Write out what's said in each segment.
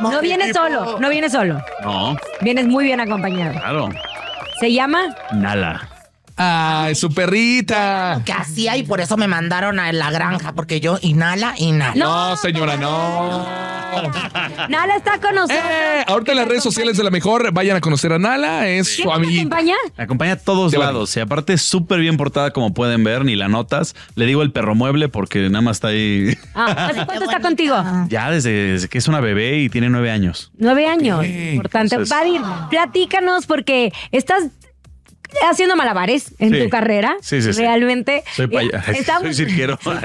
No viene solo, no viene solo. No. Vienes muy bien acompañado. Claro. ¿Se llama? Nala. Ay, su perrita. Que hacía y por eso me mandaron a la granja, porque yo inhala, inhala. No, señora, no. Nala está con nosotros. Eh, ahorita en las redes sociales de la mejor, vayan a conocer a Nala, es su amiga. acompaña? acompaña a todos lados. Y aparte, súper bien portada, como pueden ver, ni la notas. Le digo el perro mueble porque nada más está ahí. Ah, ¿hace cuánto está contigo? Ya desde, que es una bebé y tiene nueve años. Nueve años. Importante. Entonces, platícanos porque estás haciendo malabares en tu carrera. Sí, sí, Realmente. Soy, estamos,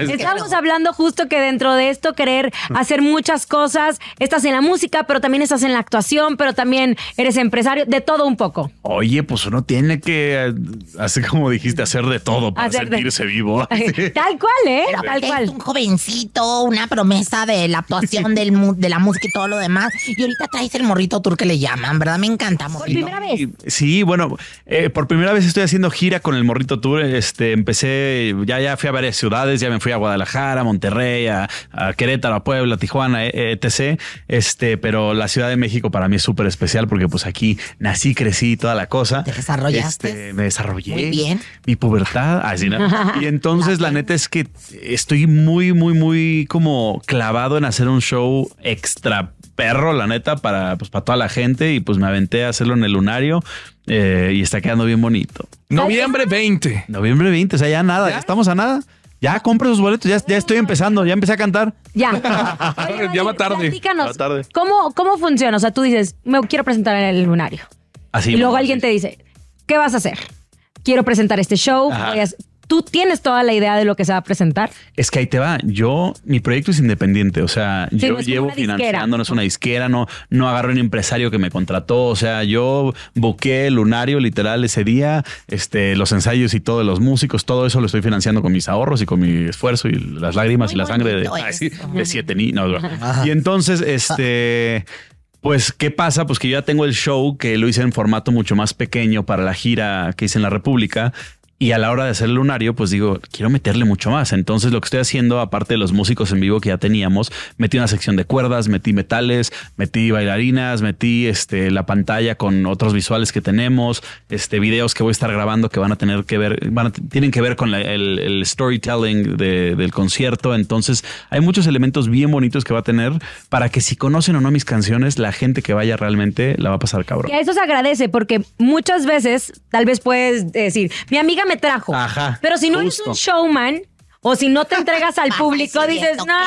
Estamos hablando justo que dentro de esto querer hacer muchas cosas. Estás en la música, pero también estás en la actuación, pero también eres empresario, de todo un poco. Oye, pues uno tiene que, así como dijiste, hacer de todo para sentirse vivo. Tal cual, ¿eh? Tal cual. un jovencito, una promesa de la actuación, del de la música y todo lo demás. Y ahorita traes el morrito tour que le llaman, ¿verdad? Me encanta, morrito. Por primera vez. Sí, bueno, eh, por primera vez estoy haciendo gira con el Morrito Tour. Este, empecé, ya, ya fui a varias ciudades, ya me fui a Guadalajara, Monterrey, a, Querétaro, a Puebla, Tijuana, e, e, etc. Este, pero la Ciudad de México para mí es súper especial porque pues aquí nací, crecí toda la cosa. ¿Te desarrollaste? Este, me desarrollé. Muy bien. Mi pubertad. Así, ¿no? Y entonces la neta es que estoy muy, muy, muy como clavado en hacer un show extra perro, la neta, para, pues, para toda la gente y pues me aventé a hacerlo en el lunario. Eh, y está quedando bien bonito. Noviembre 20. Noviembre 20, o sea, ya nada, ¿Ya? estamos a nada. Ya compra sus boletos, ya, ya estoy empezando, ya empecé a cantar. Ya. ya va tarde. Ya va tarde. ¿cómo, funciona? O sea, tú dices, me quiero presentar en el lunario. Así. Y luego alguien te dice, ¿qué vas a hacer? Quiero presentar este show. Voy tú tienes toda la idea de lo que se va a presentar. Es que ahí te va. Yo, mi proyecto es independiente. O sea, yo llevo financiando, no es una disquera, no, no un empresario que me contrató. O sea, yo buqué Lunario literal ese día, este, los ensayos y todo los músicos, todo eso lo estoy financiando con mis ahorros y con mi esfuerzo y las lágrimas y la sangre de, siete niños. y entonces, este. Pues, ¿qué pasa? Pues que yo ya tengo el show que lo hice en formato mucho más pequeño para la gira que hice en la República. Y a la hora de hacer el lunario, pues digo, quiero meterle mucho más. Entonces lo que estoy haciendo, aparte de los músicos en vivo que ya teníamos, metí una sección de cuerdas, metí metales, metí bailarinas, metí este, la pantalla con otros visuales que tenemos, este, videos que voy a estar grabando que van a tener que ver, van tienen que ver con el, storytelling del concierto. Entonces hay muchos elementos bien bonitos que va a tener para que si conocen o no mis canciones, la gente que vaya realmente la va a pasar cabrón. Y a eso se agradece porque muchas veces tal vez puedes decir, mi amiga me trajo. Pero si no es un showman, o si no te entregas al público, dices, no,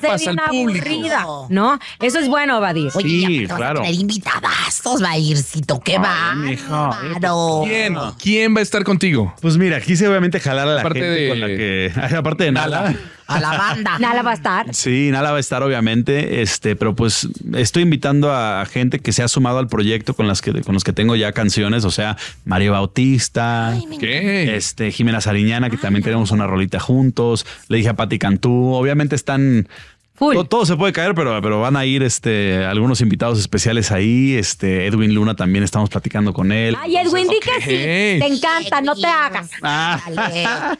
pues no Aburrida. ¿No? Eso es bueno, Badir. Oye, claro, ya, claro. va a ir si toque va. Claro. ¿Quién, ¿Quién va a estar contigo? Pues mira, quise obviamente jalar a la parte gente con la que. Aparte de nada a la banda. Nala va a estar. Sí, nada va a estar, obviamente. Este, pero pues estoy invitando a gente que se ha sumado al proyecto con las que con los que tengo ya canciones, o sea, Mario Bautista, ¿Qué? este, Jimena Sariñana, que también tenemos una rolita juntos. Le dije a Pati Cantú. Obviamente están todo, se puede caer, pero, pero van a ir este, algunos invitados especiales ahí. Este, Edwin Luna también estamos platicando con él. Ay, Edwin, di que sí. Te encanta, no te hagas.